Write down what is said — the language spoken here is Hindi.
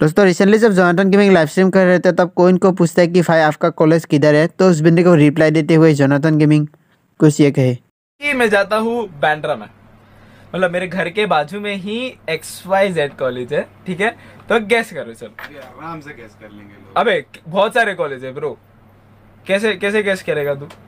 दोस्तों रिसेंटली जब जोनाथन गेमिंग लाइव स्ट्रीम कर रहे थे तब कोइन को पूछता है कि भाई आपका कॉलेज किधर है तो उस बंदे को रिप्लाई देते हुए जोनाथन गेमिंग कुछ ये कहे कि मैं जाता हूँ बैंड्रा में मतलब मेरे घर के बाजू में ही एक्स वाई जेड कॉलेज है ठीक है तो गैस करो सर आराम से गैस कर लेंगे अबे बहुत सारे कॉलेज है ब्रो कैसे कैसे गैस करेगा तू